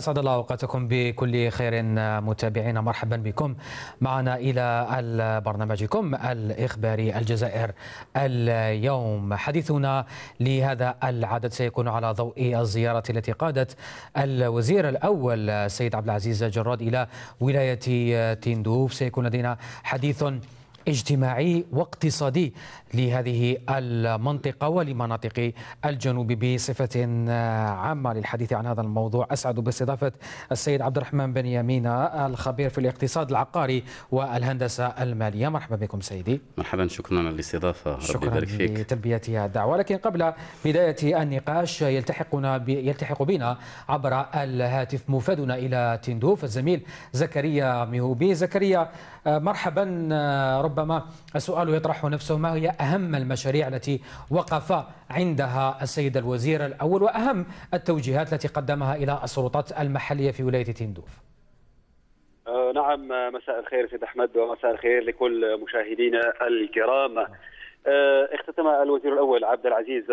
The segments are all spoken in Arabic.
أسعد الله أوقاتكم بكل خير متابعينا مرحبا بكم معنا إلى برنامجكم الإخباري الجزائر اليوم حديثنا لهذا العدد سيكون على ضوء الزيارة التي قادت الوزير الأول سيد عبد العزيز جراد إلى ولاية تندوف سيكون لدينا حديث اجتماعي واقتصادي لهذه المنطقة ولمناطق الجنوب بصفة عامة للحديث عن هذا الموضوع أسعد باستضافة السيد عبد الرحمن بن يمين الخبير في الاقتصاد العقاري والهندسة المالية مرحبا بكم سيدي مرحبا شكرا على الاستضافة ربي شكرا يبارك فيك لتلبية الدعوة لكن قبل بداية النقاش يلتحقنا يلتحق بنا عبر الهاتف مفادنا إلى تندوف الزميل زكريا ميهوبي زكريا آه، مرحبا رب آه، ربما السؤال يطرح نفسه ما هي أهم المشاريع التي وقف عندها السيد الوزير الأول وأهم التوجيهات التي قدمها إلى السلطات المحلية في ولاية تندوف آه، نعم مساء الخير سيد أحمد ومساء الخير لكل مشاهدينا الكرام آه، اختتم الوزير الاول عبد العزيز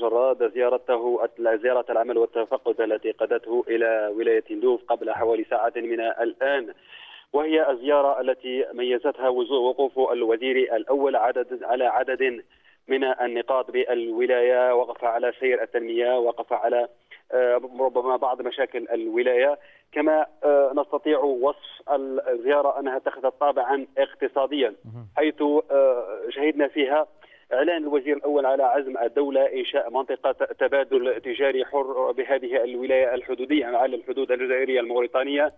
جراد زيارته زياره العمل والتفقد التي قادته الى ولايه تندوف قبل حوالي ساعه من الان وهي الزيارة التي ميزتها وقوف الوزير الأول عدد على عدد من النقاط بالولاية وقف على سير التنمية وقف على آه، ربما بعض مشاكل الولاية كما آه، نستطيع وصف الزيارة أنها اتخذت طابعا اقتصاديا حيث آه، شهدنا فيها اعلان الوزير الاول على عزم الدوله انشاء منطقه تبادل تجاري حر بهذه الولايه الحدوديه على الحدود الجزائريه الموريتانيه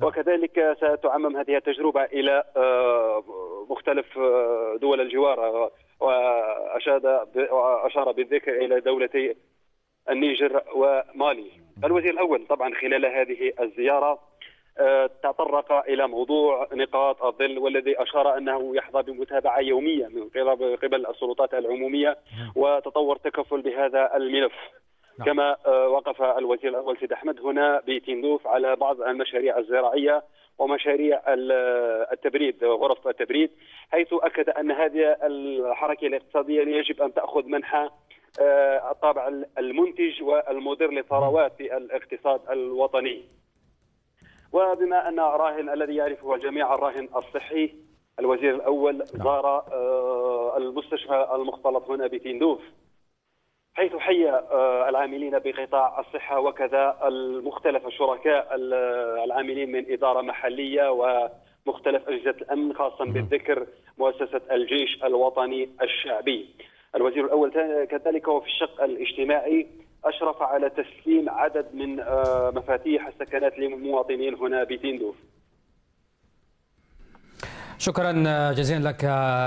نعم. وكذلك ستعمم هذه التجربة إلى آه، مختلف آه، دول الجوار وأشاد وأشار بالذكر إلى دولتي النيجر ومالي نعم. الوزير الأول طبعا خلال هذه الزيارة آه، تطرق إلى موضوع نقاط الظل والذي أشار أنه يحظى بمتابعة يومية من قبل السلطات العمومية نعم. وتطور تكفل بهذا الملف نعم. كما آه، وقف الوزير الاول سيد احمد هنا بتندوف على بعض المشاريع الزراعيه ومشاريع التبريد غرف التبريد حيث اكد ان هذه الحركه الاقتصاديه يجب ان تاخذ منحى آه، الطابع المنتج والمدير لثروات الاقتصاد الوطني. وبما ان راهن الذي يعرفه الجميع الراهن الصحي الوزير الاول نعم. زار آه، المستشفى المختلط هنا بتندوف حيث حيا آه، العاملين بقطاع الصحة وكذا المختلف الشركاء العاملين من إدارة محلية ومختلف أجهزة الأمن خاصة نعم. بالذكر مؤسسة الجيش الوطني الشعبي الوزير الأول كذلك وفي الشق الاجتماعي أشرف على تسليم عدد من آه، مفاتيح السكنات للمواطنين هنا بتندوف شكرا جزيلا لك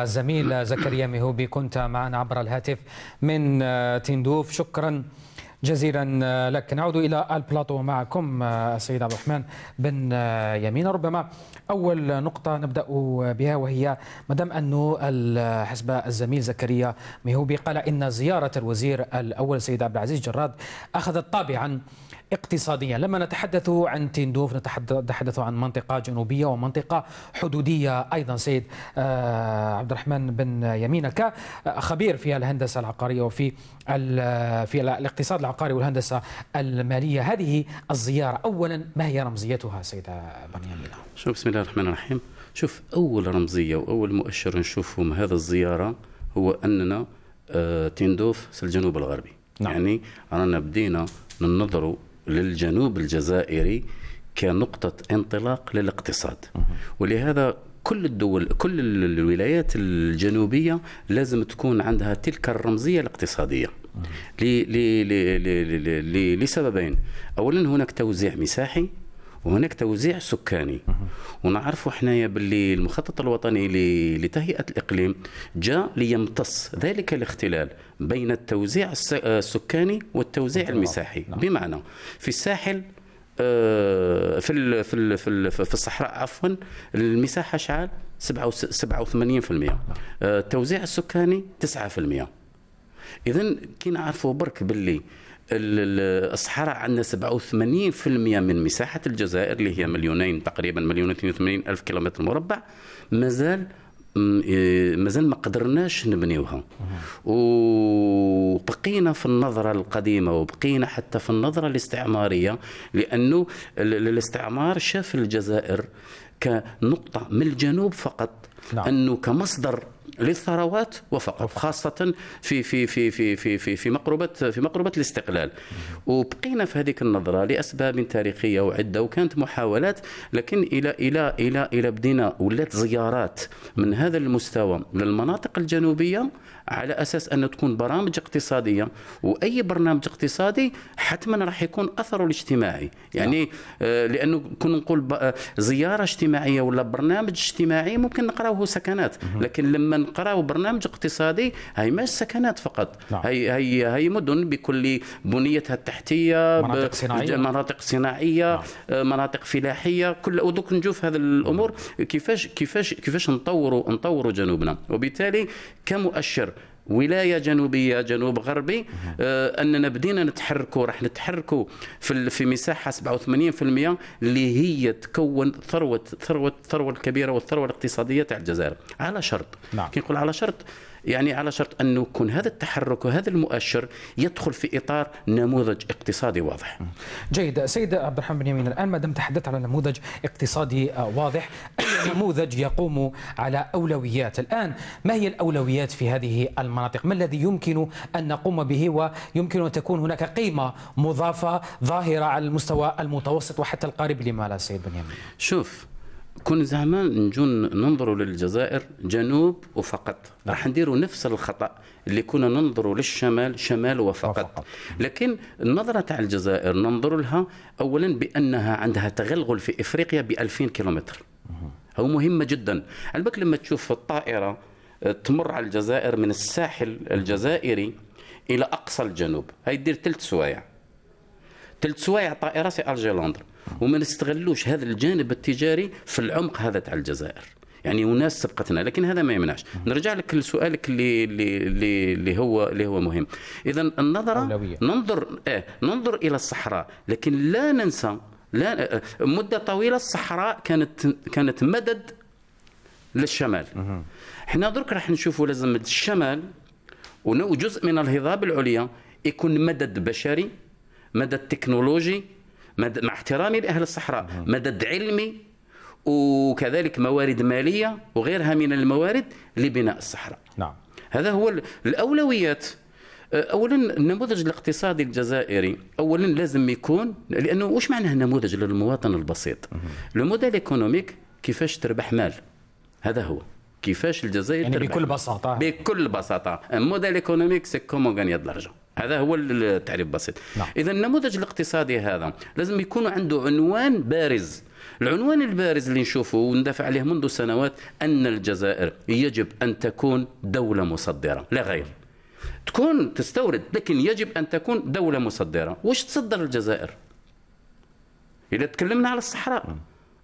زميل زكريا ميهوبي كنت معنا عبر الهاتف من آه، تندوف شكرا جزيلا آه، لك نعود إلى البلاطو معكم آه، السيد عبد الرحمن بن يمين ربما أول نقطة نبدأ بها وهي ما دام أنه حسب الزميل زكريا ميهوبي قال إن زيارة الوزير الأول السيد عبد العزيز جراد أخذت طابعا اقتصاديا لما نتحدث عن تندوف نتحدث عن منطقة جنوبية ومنطقة حدودية أيضا سيد آه، عبد الرحمن بن يمين آه، خبير في الهندسة العقارية وفي في الاقتصاد العقاري والهندسة المالية هذه الزيارة أولا ما هي رمزيتها سيد بن يمين شوف بسم الله الرحمن الرحيم شوف أول رمزية وأول مؤشر نشوفه من هذا الزيارة هو أننا آه، تندوف في الجنوب الغربي نعم. يعني رانا بدينا ننظروا للجنوب الجزائري كنقطة انطلاق للاقتصاد ولهذا كل الدول كل الولايات الجنوبية لازم تكون عندها تلك الرمزية الاقتصادية لسببين أولا هناك توزيع مساحي وهناك توزيع سكاني ونعرفوا حنايا باللي المخطط الوطني لتهيئه الاقليم جاء ليمتص ذلك الاختلال بين التوزيع آه، السكاني والتوزيع نعم. المساحي نعم. بمعنى في الساحل آه، في في في, في الصحراء عفوا المساحه شعال 87% التوزيع نعم. آه، السكاني 9% اذا كي نعرفوا برك باللي الصحراء عندنا 87% من مساحة الجزائر اللي هي مليونين تقريبا مليون 82 ألف كيلومتر مربع مازال مازال إيه، ما قدرناش نبنيوها وبقينا في النظره القديمه وبقينا حتى في النظره الاستعماريه لانه الاستعمار شاف الجزائر كنقطة من الجنوب فقط نعم. أنه كمصدر للثروات وفقط خاصة في في في في في في, في مقربة في مقربة الاستقلال وبقينا في هذيك النظرة لأسباب تاريخية وعدة وكانت محاولات لكن إلى إلى إلى إلى بدينا ولات زيارات من هذا المستوى للمناطق الجنوبية على اساس ان تكون برامج اقتصاديه واي برنامج اقتصادي حتما راح يكون اثره الاجتماعي يعني آه، لانه كون نقول آه، زياره اجتماعيه ولا برنامج اجتماعي ممكن نقراوه سكنات لكن لما نقراو برنامج اقتصادي هي ماشي سكنات فقط نعم. هي هي هي مدن بكل بنيتها التحتيه مناطق صناعيه مناطق صناعيه نعم. آه، مناطق فلاحيه كل ودوك نشوف هذه الامور كيفاش كيفاش كيفاش نطوروا نطوروا جنوبنا وبالتالي كمؤشر ولايه جنوبيه جنوب غربي آه اننا بدينا نتحركوا راح نتحركوا في في مساحه 87% اللي هي تكون ثروه ثروه الثروه الكبيره والثروه الاقتصاديه تاع الجزائر على شرط نعم. كي نقول على شرط يعني على شرط أن يكون هذا التحرك وهذا المؤشر يدخل في إطار نموذج اقتصادي واضح جيد سيد عبد الرحمن بن يمين الآن ما دام تحدثت على نموذج اقتصادي آه، واضح أي نموذج يقوم على أولويات الآن ما هي الأولويات في هذه المناطق ما الذي يمكن أن نقوم به ويمكن أن تكون هناك قيمة مضافة ظاهرة على المستوى المتوسط وحتى القارب لما لا سيد بن يمين شوف كون زعما نجو ننظروا للجزائر جنوب وفقط راح نديروا نفس الخطا اللي كنا ننظروا للشمال شمال وفقط لكن النظره تاع الجزائر ننظر لها اولا بانها عندها تغلغل في افريقيا ب 2000 كيلومتر هو مهمه جدا على بالك لما تشوف الطائره آه، تمر على الجزائر من الساحل الجزائري الى اقصى الجنوب هاي دير ثلث سوايع ثلث سوايع طائره سي الجي وما نستغلوش هذا الجانب التجاري في العمق هذا تاع الجزائر يعني وناس سبقتنا لكن هذا ما يمنعش نرجع لك لسؤالك اللي اللي اللي هو اللي هو مهم اذا النظره أولوية. ننظر آه ننظر الى الصحراء لكن لا ننسى لا مده طويله الصحراء كانت كانت مدد للشمال احنا درك راح نشوفوا لازم الشمال وجزء من الهضاب العليا يكون مدد بشري مدد تكنولوجي مع احترامي لأهل الصحراء مدد علمي وكذلك موارد مالية وغيرها من الموارد لبناء الصحراء نعم هذا هو الأولويات أه، اولا النموذج الاقتصادي الجزائري اولا لازم يكون لانه واش معناه النموذج للمواطن البسيط الموديل ايكونوميك كيفاش تربح مال هذا هو كيفاش الجزائر يعني تربح. بكل بساطه بكل بساطه موديل ايكونوميك سي كومون غاني د هذا هو التعريف البسيط نعم. اذا النموذج الاقتصادي هذا لازم يكون عنده عنوان بارز العنوان البارز اللي نشوفه وندافع عليه منذ سنوات ان الجزائر يجب ان تكون دوله مصدره لا غير تكون تستورد لكن يجب ان تكون دوله مصدره واش تصدر الجزائر اذا تكلمنا على الصحراء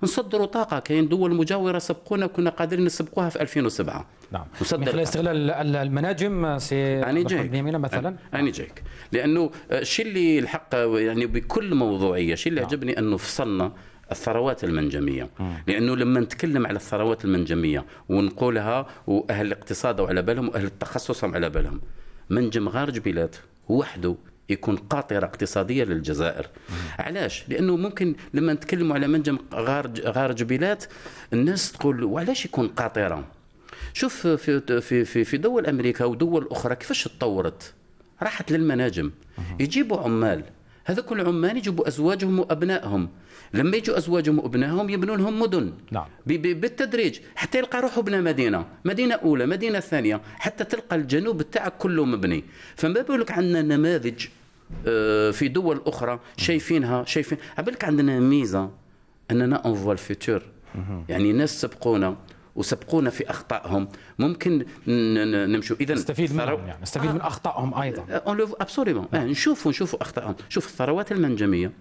نصدروا طاقه كاين دول مجاوره سبقونا كنا قادرين نسبقوها في 2007 نعم نصدر من خلال استغلال المناجم سي اني جايك مثلا اني جايك لانه الشيء آه، اللي الحق يعني بكل موضوعيه الشيء اللي نعم. عجبني انه فصلنا الثروات المنجمية مم. لأنه لما نتكلم على الثروات المنجمية ونقولها وأهل الاقتصاد على بالهم وأهل التخصص على بالهم منجم غارج بلاد وحده يكون قاطره اقتصاديه للجزائر علاش لانه ممكن لما نتكلم على منجم غار غار جبيلات الناس تقول وعلاش يكون قاطره شوف في في في, في دول امريكا ودول اخرى كيفاش تطورت راحت للمناجم يجيبوا عمال هذا كل عمال يجيبوا ازواجهم وابنائهم لما يجوا ازواجهم وابنائهم يبنون لهم مدن نعم. بالتدريج حتى يلقى روحه بنا مدينه مدينه اولى مدينه ثانيه حتى تلقى الجنوب تاعك كله مبني فما بالك عندنا نماذج آه، في دول اخرى شايفينها شايفين عبالك عندنا ميزه اننا اون فوا الفيتور يعني ناس سبقونا وسبقونا في اخطائهم ممكن نمشوا اذا نستفيد منهم يعني نستفيد آه من اخطائهم ايضا ابسوليومون آه،, آه نشوفوا نشوفوا اخطائهم شوف الثروات المنجميه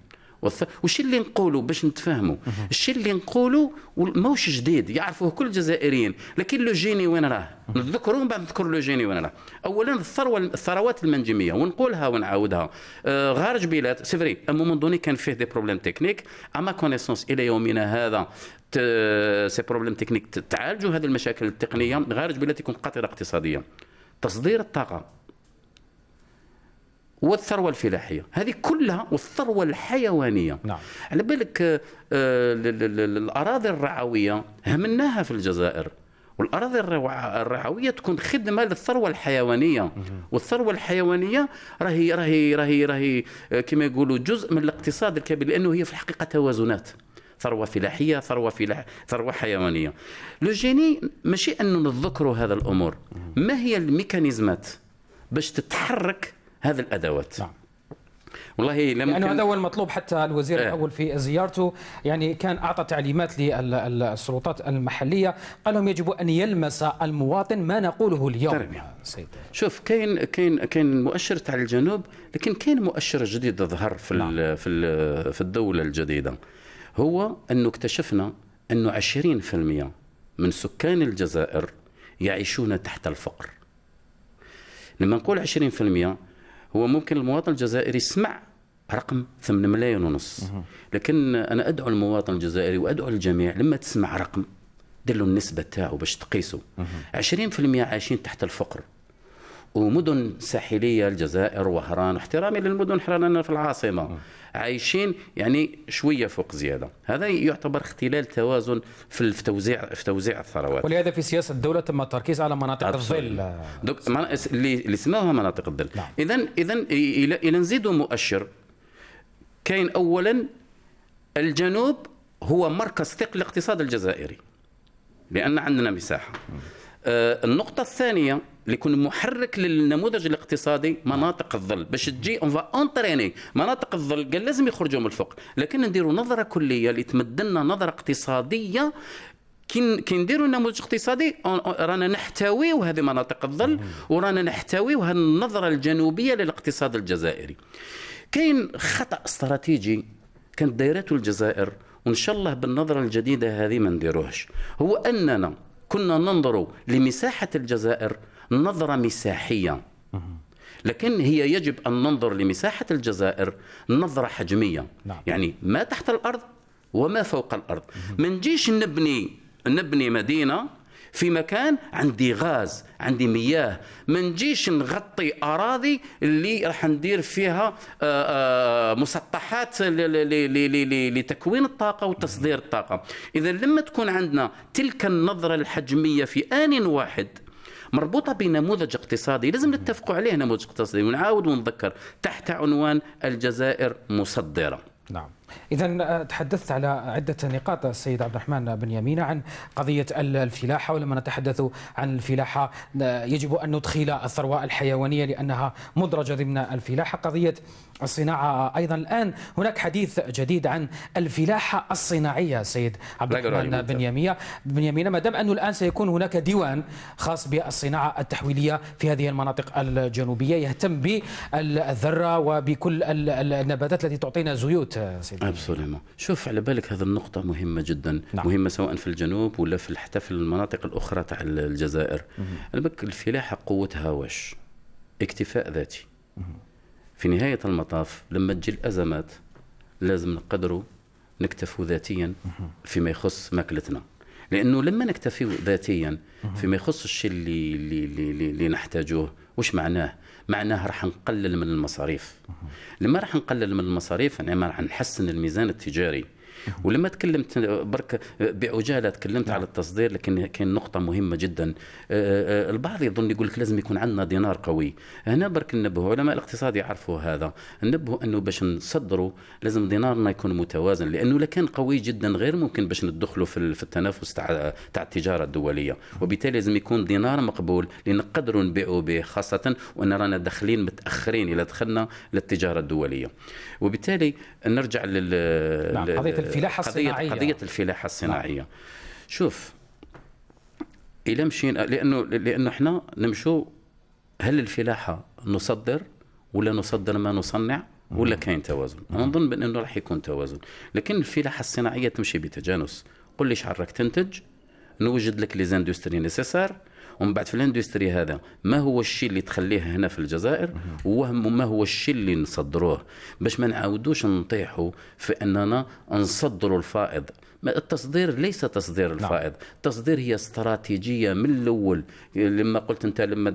والث... وش اللي نقولوا باش نتفاهموا الشيء اللي نقولوا ماهوش جديد يعرفوه كل الجزائريين لكن لو جيني وين راه نذكروا من بعد نذكر لو جيني وين راه اولا الثروه الثروات المنجميه ونقولها ونعاودها آه غارج بلاد سيفري ا من دوني كان فيه دي بروبليم تكنيك اما كونيسونس الى يومنا هذا سي بروبليم تكنيك تعالجوا هذه المشاكل التقنيه غارج بلاد تكون قاطره اقتصاديا تصدير الطاقه والثروه الفلاحيه هذه كلها والثروه الحيوانيه نعم. على بالك آه، آه، الاراضي الرعويه همناها في الجزائر والاراضي الرعويه تكون خدمه للثروه الحيوانيه والثروه الحيوانيه راهي راهي راهي راهي آه، كما يقولوا جزء من الاقتصاد الكبير لانه هي في الحقيقه توازنات ثروه فلاحيه ثروه فلاح ثروه حيوانيه لو جيني ماشي انه نذكروا هذا الامور ما هي الميكانيزمات باش تتحرك هذه الادوات نعم. والله لم يعني هذا هو المطلوب حتى الوزير آه. الاول في زيارته يعني كان اعطى تعليمات للسلطات المحليه قال لهم يجب ان يلمس المواطن ما نقوله اليوم تربية. سيد شوف كاين كاين كاين مؤشر تاع الجنوب لكن كاين مؤشر جديد ظهر في نعم. في في الدوله الجديده هو انه اكتشفنا انه 20% من سكان الجزائر يعيشون تحت الفقر لما نقول 20% هو ممكن المواطن الجزائري يسمع رقم 8 ملايين ونص لكن انا ادعو المواطن الجزائري وادعو الجميع لما تسمع رقم دير له النسبه تاعو باش تقيسه 20% عايشين تحت الفقر ومدن ساحلية الجزائر وهران احترامي للمدن حرانا في العاصمة عايشين يعني شوية فوق زيادة هذا يعتبر اختلال توازن في توزيع في توزيع الثروات ولهذا في سياسة الدولة تم التركيز على مناطق الظل اللي سماوها مناطق الظل إذا نعم. إذا إلى نزيدوا مؤشر كاين أولا الجنوب هو مركز ثقل الاقتصاد الجزائري لأن عندنا مساحة آه، النقطة الثانية اللي يكون محرك للنموذج الاقتصادي مناطق الظل باش تجي اون اونتريني مناطق الظل قال لازم يخرجوا من الفقر لكن نديروا نظره كليه اللي تمدلنا نظره اقتصاديه كي نديروا نموذج اقتصادي رانا نحتويو هذه مناطق الظل ورانا نحتويو هذه النظره الجنوبيه للاقتصاد الجزائري كاين خطا استراتيجي كانت دايرته الجزائر وان شاء الله بالنظره الجديده هذه ما نديروهش هو اننا كنا ننظر لمساحه الجزائر نظرة مساحية لكن هي يجب أن ننظر لمساحة الجزائر نظرة حجمية نعم. يعني ما تحت الأرض وما فوق الأرض ما نجيش نبني نبني مدينة في مكان عندي غاز عندي مياه ما نجيش نغطي اراضي اللي راح ندير فيها آه، آه، مسطحات لتكوين الطاقه وتصدير الطاقه اذا لما تكون عندنا تلك النظره الحجميه في ان واحد مربوطه بنموذج اقتصادي لازم نتفقوا عليه نموذج اقتصادي ونعاود ونذكر تحت عنوان الجزائر مصدره نعم إذا آه، تحدثت على عدة نقاط السيد عبد الرحمن بن يمين عن قضية الفلاحة ولما نتحدث عن الفلاحة آه، يجب أن ندخل الثروة الحيوانية لأنها مدرجة ضمن الفلاحة قضية الصناعة أيضا الآن هناك حديث جديد عن الفلاحة الصناعية سيد عبد الرحمن بن بنيامين ما دام أنه الآن سيكون هناك ديوان خاص بالصناعة التحويلية في هذه المناطق الجنوبية يهتم بالذرة وبكل النباتات التي تعطينا زيوت سيد أبسوليما شوف على بالك هذه النقطة مهمة جدا نعم. مهمة سواء في الجنوب ولا في حتى في المناطق الأخرى تاع الجزائر الفلاحة قوتها واش اكتفاء ذاتي مه. في نهاية المطاف لما تجي الأزمات لازم نقدروا نكتفوا ذاتيا فيما يخص ماكلتنا لأنه لما نكتفي ذاتيا فيما يخص الشيء اللي, اللي, اللي, اللي نحتاجوه وش معناه؟ معناه راح نقلل من المصاريف لما راح نقلل من المصاريف يعني راح نحسن الميزان التجاري ولما تكلمت برك بعجاله تكلمت نعم. على التصدير لكن كاين نقطه مهمه جدا أه، أه، البعض يظن يقول لك لازم يكون عندنا دينار قوي هنا برك نبه علماء الاقتصاد يعرفوا هذا نبه انه باش نصدروا لازم دينارنا يكون متوازن لانه لكان قوي جدا غير ممكن باش ندخلوا في التنافس تاع تاع التجاره الدوليه نعم. وبالتالي لازم يكون دينار مقبول لنقدروا نبيعوا به خاصه وان رانا داخلين متاخرين الى دخلنا للتجاره الدوليه وبالتالي نرجع لل نعم. قضيه الفلاحه الصناعيه قضيه الفلاحه نعم. الصناعيه نعم. شوف الى مشينا لانه لانه احنا نمشوا هل الفلاحه نصدر ولا نصدر ما نصنع ولا كاين توازن انا نظن بانه راح يكون توازن لكن الفلاحه الصناعيه تمشي بتجانس قل لي شحال راك تنتج نوجد لك لي زاندوستري نيسيسار ومن بعد في الاندستري هذا ما هو الشيء اللي تخليه هنا في الجزائر وما هو الشيء اللي نصدروه باش ما نعاودوش نطيحوا في اننا نصدروا الفائض التصدير ليس تصدير نعم. الفائض نعم. التصدير هي استراتيجيه من الاول لما قلت انت لما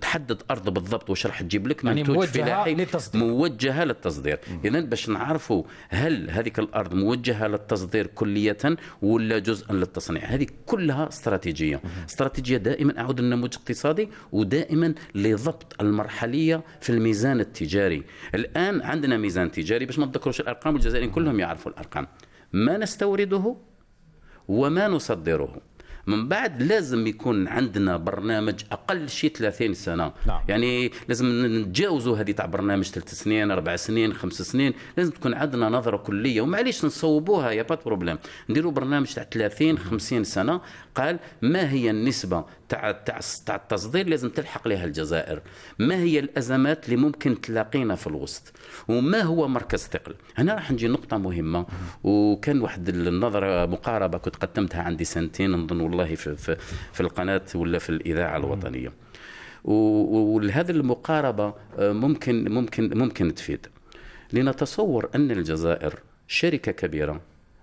تحدد ارض بالضبط واش راح تجيب لك يعني منتوج فلاحي للتصدير. موجهه للتصدير اذا باش نعرفوا هل هذيك الارض موجهه للتصدير كليه ولا جزءا للتصنيع هذه كلها استراتيجيه مم. استراتيجيه دائما اعود للنموذج الاقتصادي ودائما لضبط المرحليه في الميزان التجاري الان عندنا ميزان تجاري باش ما نذكروش الارقام والجزائريين كلهم يعرفوا الارقام ما نستورده وما نصدره من بعد لازم يكون عندنا برنامج اقل شيء 30 سنه نعم. يعني لازم نتجاوزوا هذه تاع برنامج ثلاث سنين اربع سنين خمس سنين لازم تكون عندنا نظره كليه ومعليش نصوبوها يا با بروبليم نديروا برنامج تاع 30 50 سنه قال ما هي النسبه تاع تاع تاع التصدير لازم تلحق لها الجزائر ما هي الازمات اللي ممكن تلاقينا في الوسط وما هو مركز ثقل هنا راح نجي نقطه مهمه وكان واحد النظره مقاربه كنت قدمتها عندي سنتين نظن والله في, في, في القناه ولا في الاذاعه الوطنيه ولهذه المقاربه آه، ممكن ممكن ممكن تفيد لنتصور ان الجزائر شركه كبيره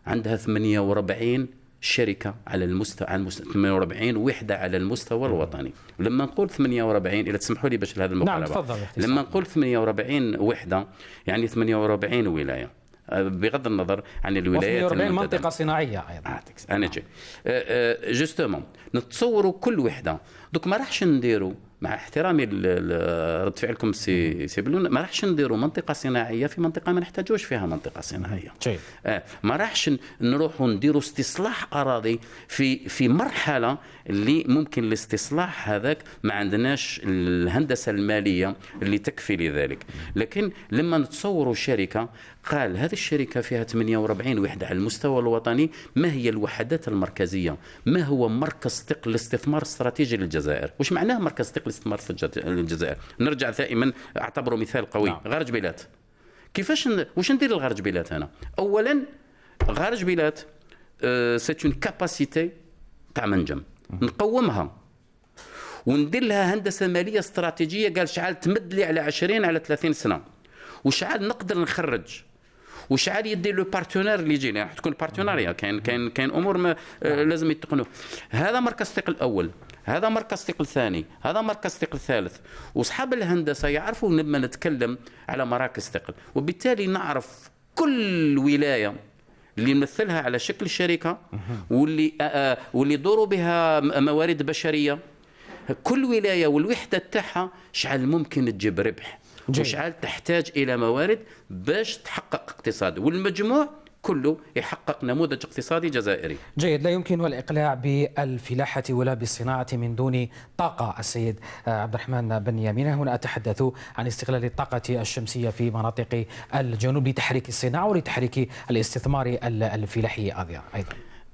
عندها 48 شركه على المستوى على المستوى 48 وحده على المستوى الوطني لما نقول 48 اذا تسمحوا لي باش هذا المقاربه نعم تفضل لما نقول 48 وحده يعني 48 ولايه أه، بغض النظر عن الولايات 48 منطقه صناعيه ايضا آه، انا جي أه، جوستومون نتصوروا كل وحده دوك ما راحش نديروا مع احترامي رد فعلكم سي سي بلون ما راحش نديروا منطقه صناعيه في منطقه ما نحتاجوش فيها منطقه صناعيه جيد. آه ما راحش نروحوا نديروا استصلاح اراضي في في مرحله اللي ممكن الاستصلاح هذاك ما عندناش الهندسه الماليه اللي تكفي لذلك لكن لما نتصوروا شركه قال هذه الشركه فيها 48 وحده على المستوى الوطني ما هي الوحدات المركزيه ما هو مركز ثقل الاستثمار الاستراتيجي للجزائر واش معناه مركز ثقل الاستثمار في الجزائر نرجع ثائما اعتبره مثال قوي نعم. غرج بلاد كيفاش واش ندير الغرج بلاد انا اولا غرج بلاد سي اون كاباسيتي تاع منجم نقومها وندير لها هندسه ماليه استراتيجيه قال شعال تمد لي على 20 على 30 سنه وشعال نقدر نخرج وشعال يدي لو بارتنير اللي يجينا راح تكون بارتناريا كاين كاين كاين امور ما آه، نعم. لازم يتقنوا هذا مركز الثقل الاول هذا مركز ثقل ثاني هذا مركز ثقل ثالث وصحاب الهندسه يعرفوا لما نتكلم على مراكز ثقل وبالتالي نعرف كل ولايه اللي نمثلها على شكل شركه واللي واللي دوروا بها موارد بشريه كل ولايه والوحده تاعها شحال ممكن تجيب ربح وشحال تحتاج الى موارد باش تحقق اقتصاد والمجموع كله يحقق نموذج اقتصادي جزائري جيد لا يمكن الإقلاع بالفلاحة ولا بالصناعة من دون طاقة السيد عبد الرحمن بن يامين هنا أتحدث عن استغلال الطاقة الشمسية في مناطق الجنوب لتحريك الصناعة ولتحريك الاستثمار الفلاحي أيضا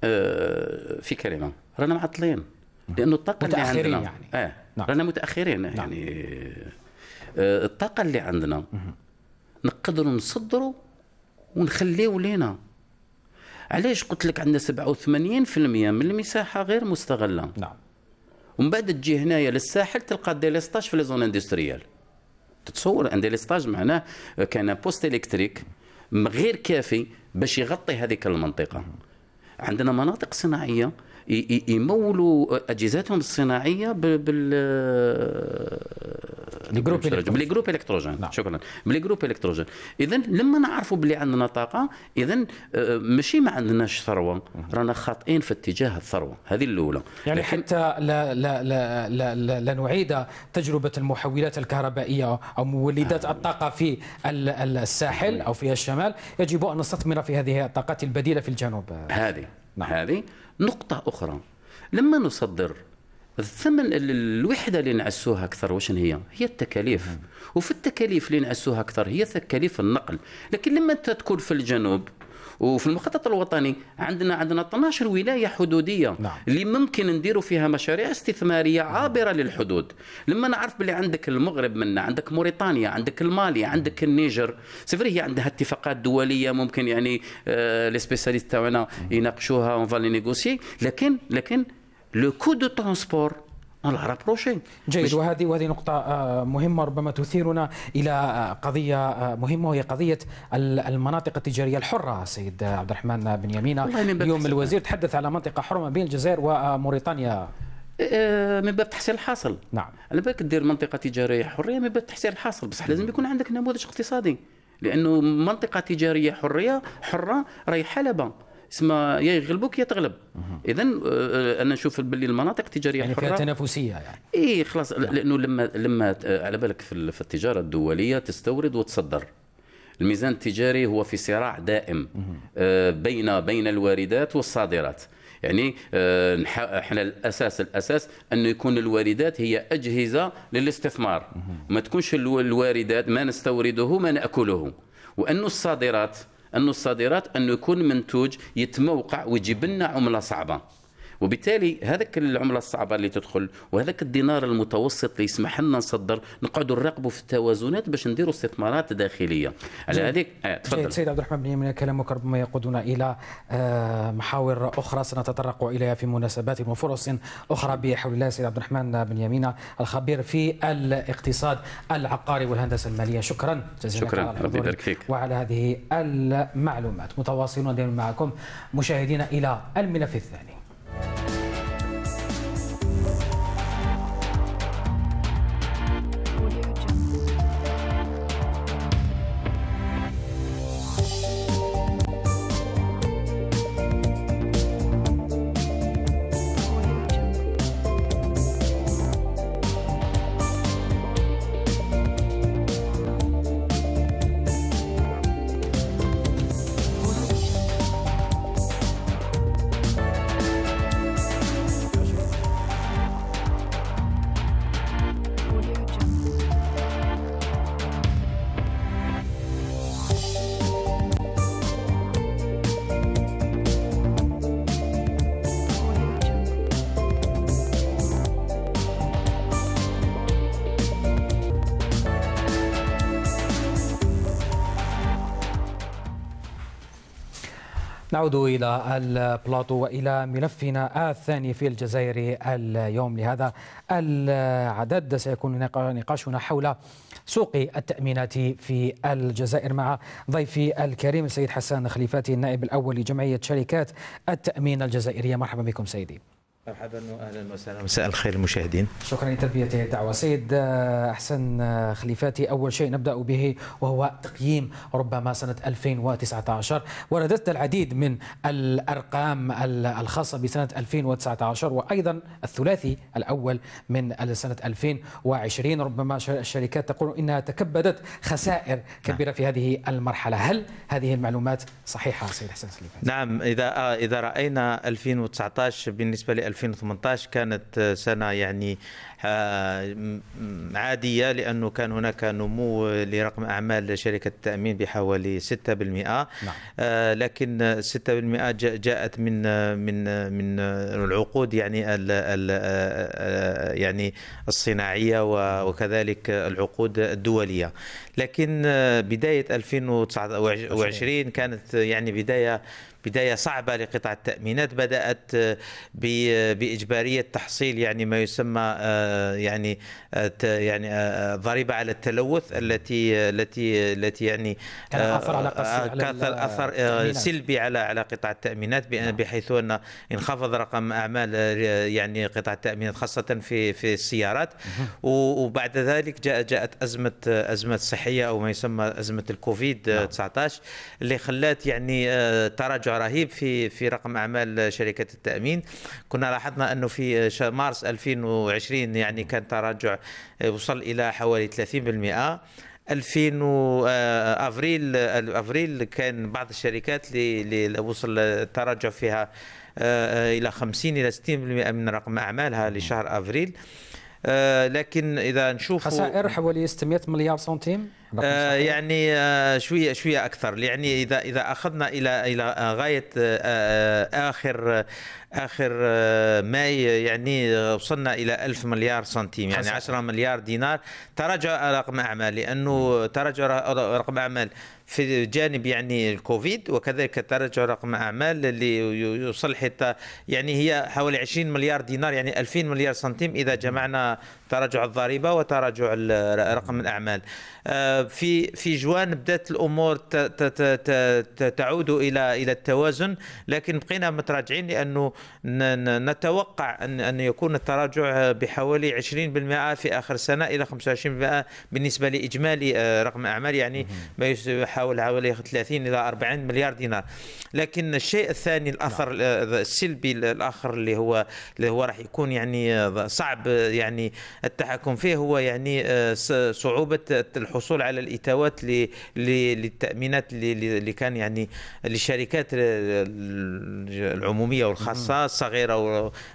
أه، في كلمة رانا معطلين نعم. لأنه الطاقة اللي عندنا يعني. آه. نعم. رانا متأخرين نعم. يعني أه، الطاقة اللي عندنا نقدروا نصدروا ونخليه لينا علاش قلت لك عندنا 87% من المساحه غير مستغله نعم ومن بعد تجي هنايا للساحل تلقى ديليستاج في لي زون اندستريال تتصور ان ديليستاج معناه آه، كان بوست الكتريك غير كافي باش يغطي هذيك المنطقه عندنا مناطق صناعيه يمولوا اجهزتهم الصناعيه بال الجروب بلي جروب الكتروجين نعم. شكرا بلي جروب الكتروجين اذا لما نعرفوا بلي عندنا طاقه اذا آه، ماشي ما عندناش ثروه رانا خاطئين في اتجاه الثروه هذه الاولى يعني لكن... حتى لا لا لا لا, لا, لا نعيد تجربه المحولات الكهربائيه او مولدات آه. الطاقه في الساحل آه. او في الشمال يجب ان نستثمر في هذه الطاقات البديله في الجنوب هذه نعم. هذه نقطة أخرى لما نصدر الثمن الوحدة اللي نعسوها أكثر واش هي؟ هي التكاليف وفي التكاليف اللي نعسوها أكثر هي تكاليف النقل لكن لما أنت تكون في الجنوب وفي المخطط الوطني عندنا عندنا 12 ولايه حدوديه نعم. اللي ممكن نديروا فيها مشاريع استثماريه عابره للحدود لما نعرف بلي عندك المغرب منا عندك موريتانيا عندك المالي عندك النيجر سفري هي عندها اتفاقات دوليه ممكن يعني آه، لي سبيسياليست تاعنا يناقشوها اون فالي نيغوسي لكن لكن لو كو دو ترونسبور الرابروشين جيد وهذه وهذه نقطة آه، مهمة ربما تثيرنا إلى آه، قضية آه، مهمة وهي قضية المناطق التجارية الحرة سيد عبد الرحمن بن يمينة اليوم الوزير تحدث على منطقة حرة بين الجزائر وموريتانيا من باب تحصيل الحاصل نعم على بالك دير منطقة تجارية حرية من باب تحصيل الحاصل بصح لازم يكون عندك نموذج اقتصادي لأنه منطقة تجارية حرية حرة راهي حلبة اسمها يا يغلبوك يا تغلب اذا آه، آه، انا نشوف باللي المناطق التجاريه يعني فيها تنافسيه يعني اي خلاص نعم. لانه لما لما آه، على بالك في التجاره الدوليه تستورد وتصدر الميزان التجاري هو في صراع دائم بين بين الواردات والصادرات يعني احنا الاساس الاساس انه يكون الواردات هي اجهزه للاستثمار ما تكونش الواردات ما نستورده ما ناكله وانه الصادرات أن الصادرات أنه يكون منتوج يتموقع ويجيب لنا عملة صعبة وبالتالي هذاك العمله الصعبه اللي تدخل وهذاك الدينار المتوسط اللي يسمح لنا نصدر نقعدوا نراقبوا في التوازنات باش نديروا استثمارات داخليه على هذيك آه تفضل سيد عبد الرحمن من كلامك ربما يقودنا الى آه، محاور اخرى سنتطرق اليها في مناسبات وفرص اخرى بحول الله سيد عبد الرحمن بن يمين الخبير في الاقتصاد العقاري والهندسه الماليه شكرا جزيلا شكرا ربي يبارك فيك وعلى هذه المعلومات متواصلون دائما معكم مشاهدينا الى الملف الثاني Thank you. نعود إلى البلاطو وإلى ملفنا الثاني في الجزائر اليوم لهذا العدد سيكون نقاشنا حول سوق التأمينات في الجزائر مع ضيفي الكريم السيد حسان خليفاتي النائب الأول لجمعية شركات التأمين الجزائرية مرحبا بكم سيدي مرحبا واهلا وسهلا مساء الخير المشاهدين شكرا لتلبيه الدعوه سيد آه، احسن آه، خليفاتي اول شيء نبدا به وهو تقييم ربما سنه 2019 ورددت العديد من الارقام الخاصه بسنه 2019 وايضا الثلاثي الاول من سنه 2020 ربما الشركات تقول انها تكبدت خسائر نعم. كبيره في هذه المرحله هل هذه المعلومات صحيحه سيد احسن خليفاتي نعم اذا آه، اذا راينا 2019 بالنسبه ل 2018 كانت سنه يعني آه، عادية لأنه كان هناك نمو لرقم أعمال شركة التأمين بحوالي 6% نعم. آه، لكن 6% جاءت من من من العقود يعني الـ الـ آه، يعني الصناعية وكذلك العقود الدولية لكن بداية 2020 كانت يعني بداية بداية صعبة لقطاع التأمينات بدأت بإجبارية تحصيل يعني ما يسمى آه، يعني آه، يعني آه، ضريبه على التلوث التي التي التي يعني كان اثر على كان اثر سلبي على على قطاع التامينات نعم. بحيث ان انخفض رقم اعمال يعني قطاع التامينات خاصه في في السيارات وبعد ذلك جاءت جاءت ازمه ازمه صحيه او ما يسمى ازمه الكوفيد 19 نعم. اللي خلات يعني تراجع رهيب في في رقم اعمال شركات التامين كنا لاحظنا انه في مارس 2020 يعني كان تراجع آه، وصل الى حوالي 30% 2000 آه، افريل آه، افريل كان بعض الشركات اللي وصل تراجع فيها الى 50 الى 60% من رقم اعمالها لشهر افريل لكن اذا نشوف خسائر حوالي 600 مليار سنتيم آه يعني آه شويه شويه اكثر يعني اذا اذا اخذنا الى الى غايه آه، آه، اخر آه، اخر ماي يعني وصلنا الى 1000 مليار سنتيم يعني 10 مليار دينار تراجع رقم اعمال لانه تراجع رقم اعمال في جانب يعني الكوفيد وكذلك تراجع رقم اعمال اللي يوصل حتى يعني هي حوالي 20 مليار دينار يعني 2000 مليار سنتيم اذا جمعنا تراجع الضريبه وتراجع رقم الاعمال آه، في في جوان بدات الامور تعود الى الى التوازن لكن بقينا متراجعين لانه نتوقع ان ان يكون التراجع بحوالي 20% في اخر السنه الى 25% بالنسبه لاجمالي آه، رقم الاعمال يعني ما يحاول حوالي 30 الى 40 مليار دينار لكن الشيء الثاني الاثر نعم. آه، السلبي الاخر اللي هو اللي هو راح يكون يعني صعب يعني التحكم فيه هو يعني آه، صعوبة الحصول على الإتاوات للتأمينات اللي كان يعني للشركات العمومية والخاصة الصغيرة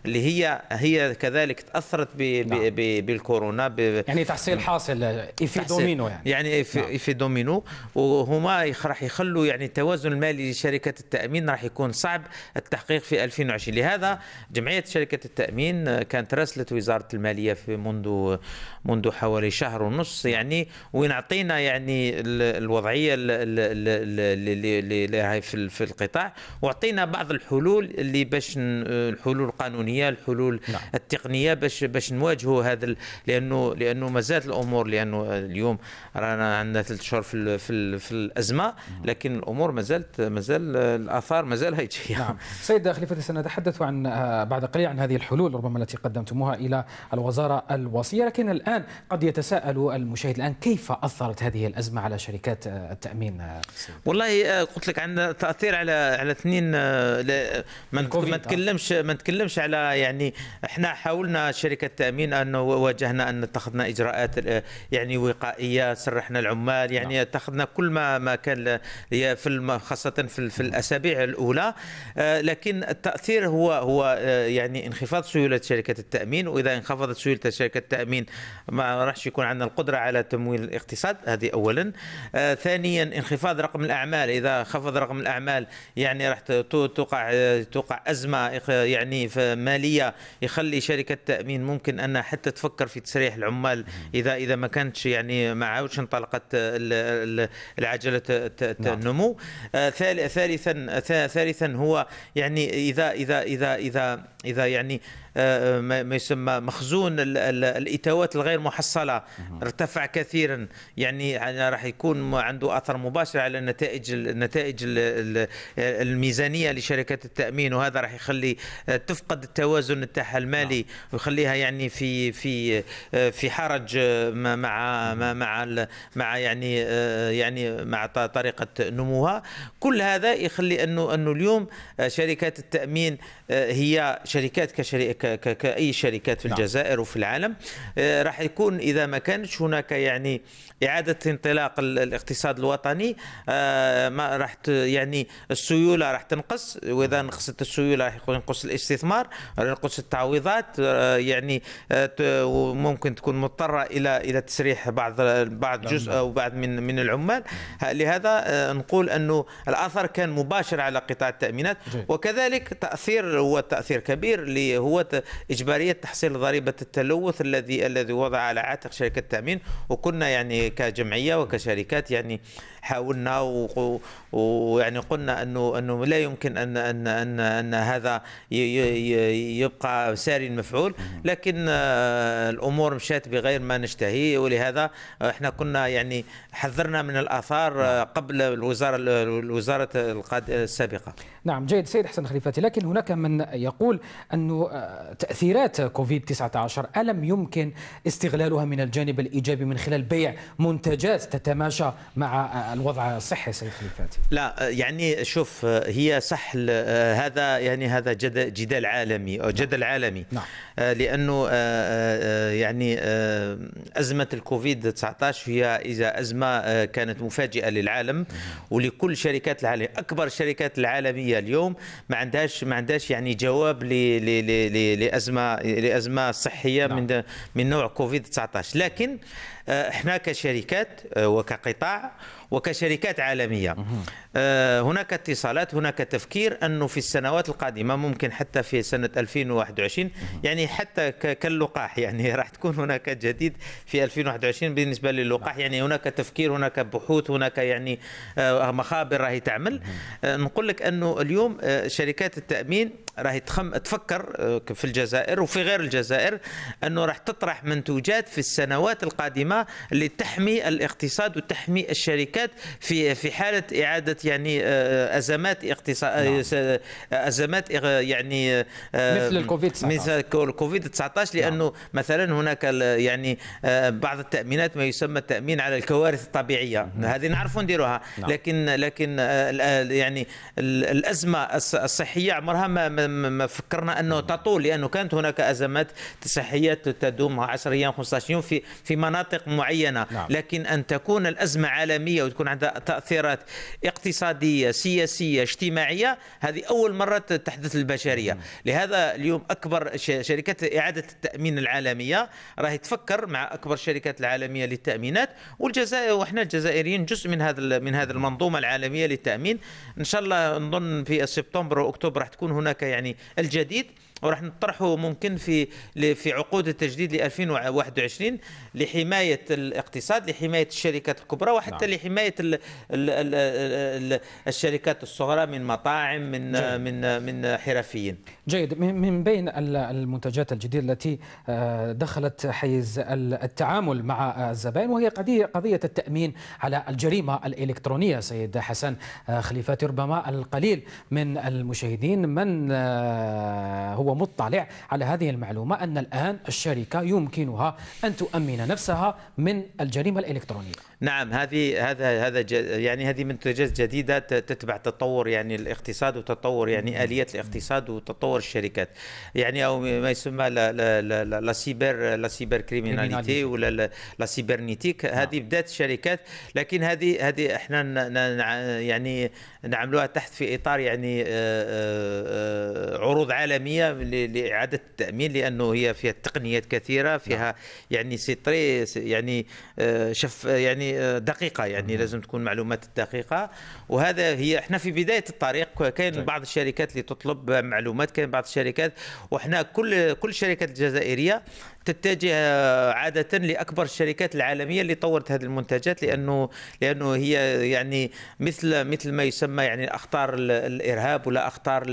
اللي هي هي كذلك تأثرت نعم. بالكورونا يعني تحصيل حاصل في دومينو يعني يعني في نعم. دومينو وهما راح يخلوا يعني التوازن المالي لشركة التأمين راح يكون صعب التحقيق في 2020 لهذا جمعية شركة التأمين آه، كانت راسلت وزارة المالية في منذ منذ حوالي شهر ونص يعني وين عطينا يعني الوضعيه اللي في في القطاع وعطينا بعض الحلول اللي باش الحلول القانونيه الحلول نعم. التقنيه باش باش نواجهوا هذا لانه لانه ما زالت الامور لانه اليوم رانا عندنا ثلاث شهور في في, في الازمه نعم. لكن الامور ما زالت ما زال الاثار ما زال هيجيه نعم سيد خليفه سنتحدث عن آه، بعد قليل عن هذه الحلول ربما التي قدمتموها الى الوزاره الوصية لكن الآن قد يتساءل المشاهد الآن كيف أثرت هذه الأزمة على شركات آه، التأمين آه، والله آه، قلت لك عندنا تأثير على على اثنين ما ما نتكلمش ما نتكلمش على يعني احنا حاولنا شركة التأمين أنه واجهنا أن اتخذنا إجراءات يعني وقائية سرحنا العمال يعني نعم. اتخذنا كل ما ما كان في خاصة في, في الأسابيع الأولى لكن التأثير هو هو يعني انخفاض سيولة شركة التأمين وإذا انخفضت سيولة شركة شركه تامين ما راحش يكون عندنا القدره على تمويل الاقتصاد هذه اولا آه، ثانيا انخفاض رقم الاعمال اذا خفض رقم الاعمال يعني راح توقع آه، توقع ازمه يعني ماليه يخلي شركه التامين ممكن انها حتى تفكر في تسريح العمال اذا اذا ما كانتش يعني ما عاودش انطلقت العجله النمو ثالثا ثالثا هو يعني اذا اذا اذا اذا اذا يعني آه، آه، ما يسمى مخزون الاتاوات الغير محصله ارتفع كثيرا يعني راح يكون عنده اثر مباشر على نتائج النتائج الميزانيه لشركات التامين وهذا راح يخلي آه، تفقد التوازن تاعها المالي نعم. ويخليها يعني في في في حرج مع مع مع يعني يعني مع طريقه نموها كل هذا يخلي انه انه اليوم شركات التامين هي شركات كشركات كاي شركات في نعم. الجزائر وفي العالم آه، راح يكون اذا ما كانش هناك يعني اعاده انطلاق الاقتصاد الوطني آه، ما راح يعني السيوله راح تنقص واذا نعم. نقصت السيوله راح ينقص الاستثمار ينقص التعويضات آه، يعني ممكن تكون مضطره الى الى تسريح بعض بعض نعم. جزء او بعض من من العمال لهذا نقول انه الاثر كان مباشر على قطاع التامينات وكذلك تاثير هو تاثير كبير اللي هو اجباريه تحصيل ضريبه التلوث الذي الذي وضع على عاتق شركه التامين وكنا يعني كجمعيه وكشركات يعني حاولنا ويعني قلنا انه انه لا يمكن ان ان ان ان هذا يبقى ساري المفعول لكن آه، الامور مشات بغير ما نشتهي ولهذا احنا كنا يعني حذرنا من الاثار آه، نعم. قبل الوزاره الوزاره السابقه نعم جيد سيد حسن خليفاتي لكن هناك من يقول أن آه، تأثيرات كوفيد 19 ألم يمكن استغلالها من الجانب الإيجابي من خلال بيع منتجات تتماشى مع الوضع الصحي سيد خليفاتي لا يعني شوف هي صح هذا يعني هذا جدال عالمي أو جدل عالمي نعم. نعم. آه، لانه آه، آه، يعني ازمه الكوفيد 19 هي اذا ازمه كانت مفاجئه للعالم ولكل شركات العالم اكبر شركات العالميه اليوم ما عندهاش ما عندهاش يعني جواب لازمه لازمه صحيه نعم. من من نوع كوفيد 19 لكن احنا كشركات وكقطاع وكشركات عالمية آه، هناك اتصالات هناك تفكير أنه في السنوات القادمة ممكن حتى في سنة 2021 يعني حتى كاللقاح يعني راح تكون هناك جديد في 2021 بالنسبة للقاح يعني هناك تفكير هناك بحوث هناك يعني آه، مخابر راهي تعمل آه، نقول لك أنه اليوم شركات التأمين راهي تخم تفكر آه، في الجزائر وفي غير الجزائر انه راح تطرح منتوجات في السنوات القادمه اللي تحمي الاقتصاد وتحمي الشركات في في حاله اعاده يعني آه، ازمات اقتصاد آه، نعم. ازمات يعني مثل الكوفيد 19 مثل الكوفيد 19 لانه نعم. مثلا هناك يعني بعض التامينات ما يسمى التامين على الكوارث الطبيعيه نعم. هذه نعرفوا نديروها نعم. لكن لكن يعني الازمه الصحيه عمرها ما ما فكرنا انه تطول لانه كانت هناك ازمات صحيه تدوم 10 ايام 15 يوم في في مناطق معينه نعم. لكن ان تكون الازمه عالميه وتكون عندها تاثيرات اقتصاديه سياسيه اجتماعيه هذه اول مره تحدث للبشريه لهذا اليوم اكبر شركات اعاده التامين العالميه راهي تفكر مع اكبر الشركات العالميه للتامينات والجزائر واحنا الجزائريين جزء من هذا من هذه المنظومه العالميه للتامين ان شاء الله نظن في سبتمبر واكتوبر راح تكون هناك يعني الجديد وراح نطرحه ممكن في في عقود التجديد ل 2021 لحمايه الاقتصاد لحمايه الشركات الكبرى وحتى نعم. لحمايه الـ الـ الـ الـ الشركات الصغرى من مطاعم من جيد. من من حرفيين جيد من بين المنتجات الجديده التي آه، دخلت حيز التعامل مع الزبائن وهي قضيه قضيه التامين على الجريمه الالكترونيه سيد حسن آه، خليفاتي ربما القليل من المشاهدين من آه، هو ومطلع على هذه المعلومة أن الآن الشركة يمكنها أن تؤمن نفسها من الجريمة الإلكترونية نعم هذه هذا هذا يعني هذه منتجات جديده تتبع تطور يعني الاقتصاد وتطور يعني اليه الاقتصاد وتطور الشركات يعني او ما يسمى لا لا لا لا سيبر لا سيبر كريميناليتي ولا لا سيبرنيتيك نعم. هذه بدات الشركات لكن هذه هذه احنا يعني نعملوها تحت في اطار يعني آه، آه، آه، عروض عالميه لاعاده التامين لانه هي فيها تقنيات كثيره فيها نعم. يعني سيطري يعني شف يعني آه، دقيقه يعني لازم تكون معلومات دقيقه وهذا هي احنا في بدايه الطريق كاين طيب. بعض الشركات اللي تطلب معلومات كاين بعض الشركات وحنا كل كل الشركات الجزائريه تتجه آه، عادة لأكبر الشركات العالمية اللي طورت هذه المنتجات لأنه لأنه هي يعني مثل مثل ما يسمى يعني أخطار الإرهاب ولا أخطار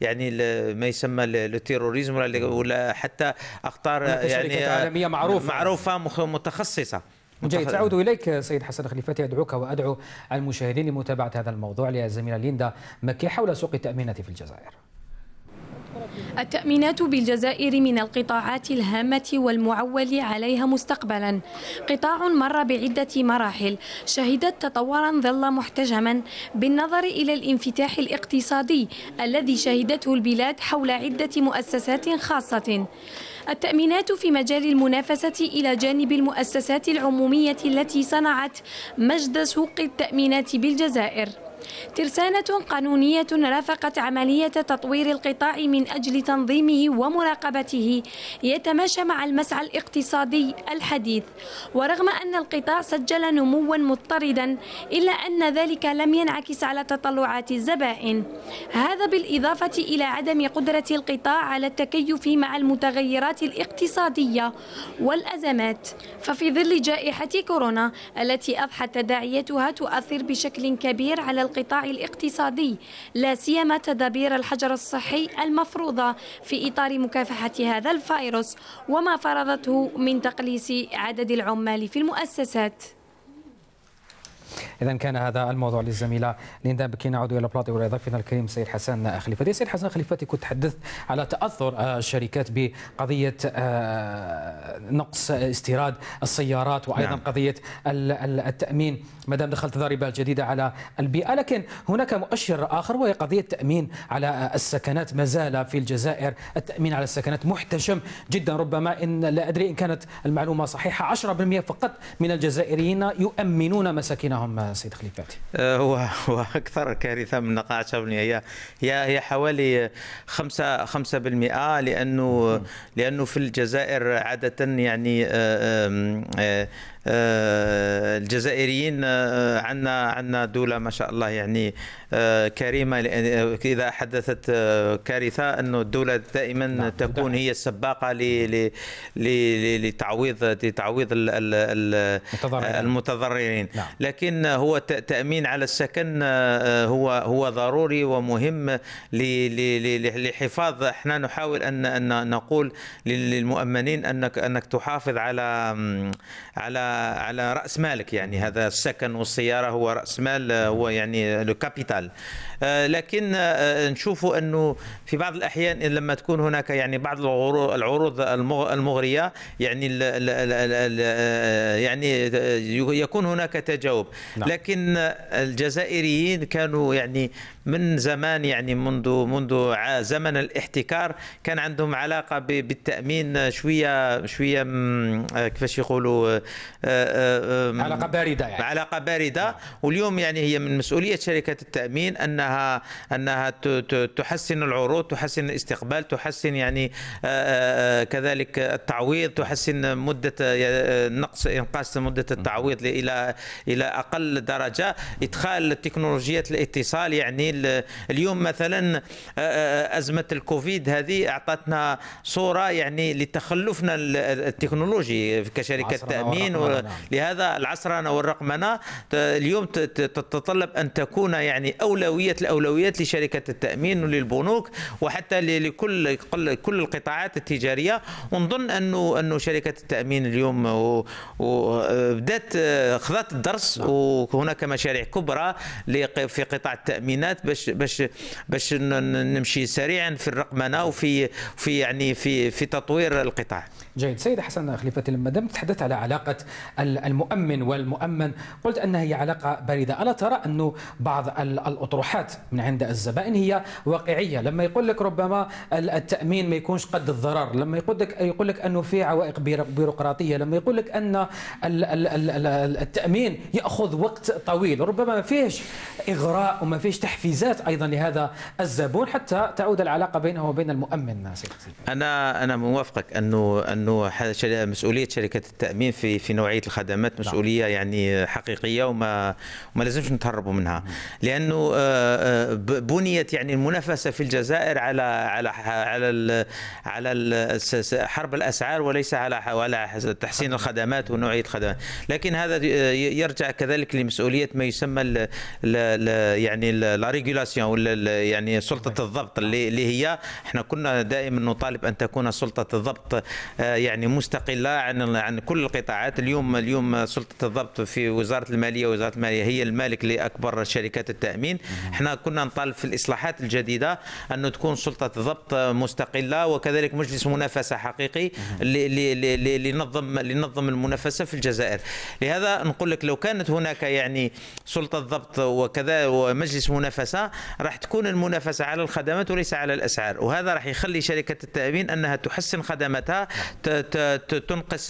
يعني ما يسمى التيروريزم ولا ولا حتى أخطار يعني شركات آه، عالمية معروفة معروفة متخصصة جيد سأعود إليك سيد حسن خليفتي أدعوك وأدعو المشاهدين لمتابعة هذا الموضوع للزميلة ليندا مكي حول سوق التأمينات في الجزائر التأمينات بالجزائر من القطاعات الهامة والمعول عليها مستقبلا قطاع مر بعدة مراحل شهدت تطورا ظل محتجما بالنظر إلى الانفتاح الاقتصادي الذي شهدته البلاد حول عدة مؤسسات خاصة التأمينات في مجال المنافسة إلى جانب المؤسسات العمومية التي صنعت مجد سوق التأمينات بالجزائر ترسانة قانونية رافقت عملية تطوير القطاع من أجل تنظيمه ومراقبته يتماشى مع المسعى الاقتصادي الحديث ورغم أن القطاع سجل نموا مضطردا إلا أن ذلك لم ينعكس على تطلعات الزبائن هذا بالإضافة إلى عدم قدرة القطاع على التكيف مع المتغيرات الاقتصادية والأزمات ففي ظل جائحة كورونا التي أضحت تداعيتها تؤثر بشكل كبير على القطاع القطاع الاقتصادي لا سيما تدابير الحجر الصحي المفروضة في إطار مكافحة هذا الفيروس وما فرضته من تقليص عدد العمال في المؤسسات إذا كان هذا الموضوع للزميلة ليندا بكي نعود إلى بلاطي وإلى ضيفنا الكريم سيد حسن خليفه سيد حسن خليفه كنت تحدثت على تأثر آه، الشركات بقضية آه، نقص استيراد السيارات وأيضا نعم. قضية التأمين ما دام دخلت ضريبة جديدة على البيئة لكن هناك مؤشر آخر وهي قضية التأمين على آه، السكنات ما زال في الجزائر التأمين على السكنات محتشم جدا ربما إن لا أدري إن كانت المعلومة صحيحة 10% فقط من الجزائريين يؤمنون مساكنهم سيد خليفاتي آه، هو هو اكثر كارثه من نقاع شربنيه هي هي هي حوالي 5 5% لانه لانه في الجزائر عاده يعني آه، آه، الجزائريين آه، عندنا عندنا دوله ما شاء الله يعني آه، كريمه اذا حدثت كارثه انه الدوله دائما نعم، نعم. تكون هي السباقه لتعويض لتعويض المتضررين نعم. لكن هو تامين على السكن هو هو ضروري ومهم لحفاظ احنا نحاول ان ان نقول للمؤمنين انك انك تحافظ على على على راس مالك يعني هذا السكن والسياره هو راس مال آه، هو يعني لو كابيتال آه، لكن آه، آه، نشوف انه في بعض الاحيان لما تكون هناك يعني بعض العروض المغريه يعني الـ الـ يعني يكون هناك تجاوب نعم. لكن الجزائريين كانوا يعني من زمان يعني منذ منذ زمن الاحتكار كان عندهم علاقه بالتامين شويه شويه كيفاش يقولوا علاقه بارده يعني علاقه بارده نعم. واليوم يعني هي من مسؤوليه شركه التامين ان انها انها تحسن العروض تحسن الاستقبال تحسن يعني آه، آه، كذلك التعويض تحسن مده آه، نقص انقاص مده التعويض الى الى اقل درجه ادخال تكنولوجيات الاتصال يعني اليوم مثلا ازمه الكوفيد هذه اعطتنا صوره يعني لتخلفنا التكنولوجي كشركه تامين نعم. لهذا العصرنه والرقمنه اليوم تتطلب ان تكون يعني اولويه الاولويات لشركه التامين وللبنوك وحتى لكل كل القطاعات التجاريه ونظن انه انه شركه التامين اليوم وبدات خذات الدرس وهناك مشاريع كبرى في قطاع التامينات باش باش باش نمشي سريعا في الرقمنه وفي في يعني في في تطوير القطاع. جيد سيد حسن خليفه لما دام تحدثت على علاقه المؤمن والمؤمن قلت انها هي علاقه بارده الا ترى انه بعض الاطروحات التبريرات من عند الزبائن هي واقعيه لما يقول لك ربما التامين ما يكونش قد الضرر لما يقول لك يقول لك انه في عوائق بيروقراطيه لما يقول لك ان التامين ياخذ وقت طويل ربما ما فيش اغراء وما فيش تحفيزات ايضا لهذا الزبون حتى تعود العلاقه بينه وبين المؤمن انا انا موافقك انه انه مسؤوليه شركه التامين في في نوعيه الخدمات نعم. مسؤوليه يعني حقيقيه وما وما لازمش نتهربوا منها نعم. لانه آه، بنيت يعني المنافسه في الجزائر على على على على حرب الاسعار وليس على على تحسين الخدمات ونوعيه الخدمات لكن هذا يرجع كذلك لمسؤوليه ما يسمى الـ الـ يعني لا ريغولاسيون ولا يعني سلطه الضبط اللي, اللي هي احنا كنا دائما نطالب ان تكون سلطه الضبط آه، يعني مستقله عن عن كل القطاعات اليوم اليوم سلطه الضبط في وزاره الماليه وزاره الماليه هي المالك لاكبر شركات التامين احنا كنا نطالب في الاصلاحات الجديده انه تكون سلطه ضبط مستقله وكذلك مجلس منافسه حقيقي لنظم لنظم المنافسه في الجزائر لهذا نقول لك لو كانت هناك يعني سلطه ضبط وكذا ومجلس منافسه راح تكون المنافسه على الخدمات وليس على الاسعار وهذا راح يخلي شركه التامين انها تحسن خدماتها تنقص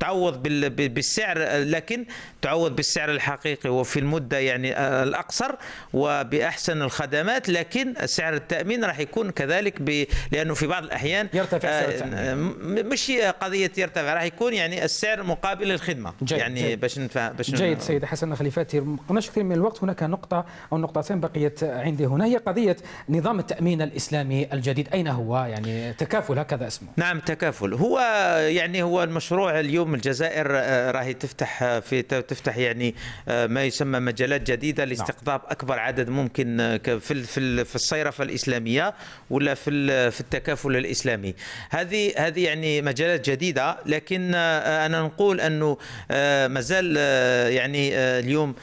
تعوض بالسعر لكن تعوض بالسعر الحقيقي وفي المده يعني الاقصر وبأ احسن الخدمات لكن سعر التامين راح يكون كذلك ب... لانه في بعض الاحيان يرتفع سعر آه، التامين مش قضيه يرتفع راح يكون يعني السعر مقابل الخدمه جيد يعني جيد باش نفهم باش جيد سيد حسن خليفاتي قلناش كثير من الوقت هناك نقطه او نقطتين بقيت عندي هنا هي قضيه نظام التامين الاسلامي الجديد اين هو يعني تكافل هكذا اسمه نعم تكافل هو يعني هو المشروع اليوم الجزائر آه، راهي تفتح آه، في تفتح يعني ما يسمى مجالات جديده نعم. لاستقطاب اكبر عدد ممكن ممكن في في في الصيرفه الاسلاميه ولا في في التكافل الاسلامي هذه هذه يعني مجالات جديده لكن آه، انا نقول انه آه، مازال آه، يعني اليوم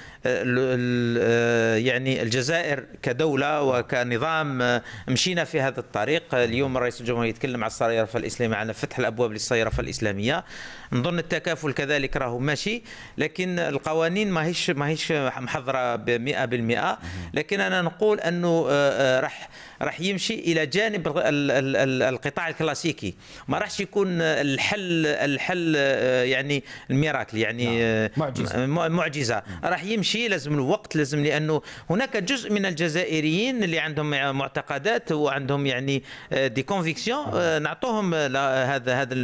يعني الجزائر كدولة وكنظام مشينا في هذا الطريق اليوم الرئيس الجمهورية يتكلم على الصيرفة الإسلامية على فتح الأبواب للصيرفة الإسلامية نظن التكافل كذلك راهو ماشي لكن القوانين ماهيش ماهيش محضره ب 100% لكن انا نقول انه آه، آه، راح راح يمشي الى جانب القطاع الكلاسيكي ما راحش يكون الحل الحل آه، يعني الميراكل يعني نعم. آه، معجزه معجزه نعم. راح يمشي لازم الوقت لازم لانه هناك جزء من الجزائريين اللي عندهم معتقدات وعندهم يعني آه، دي كونفيكسيون نعم. نعطوهم هذا هذا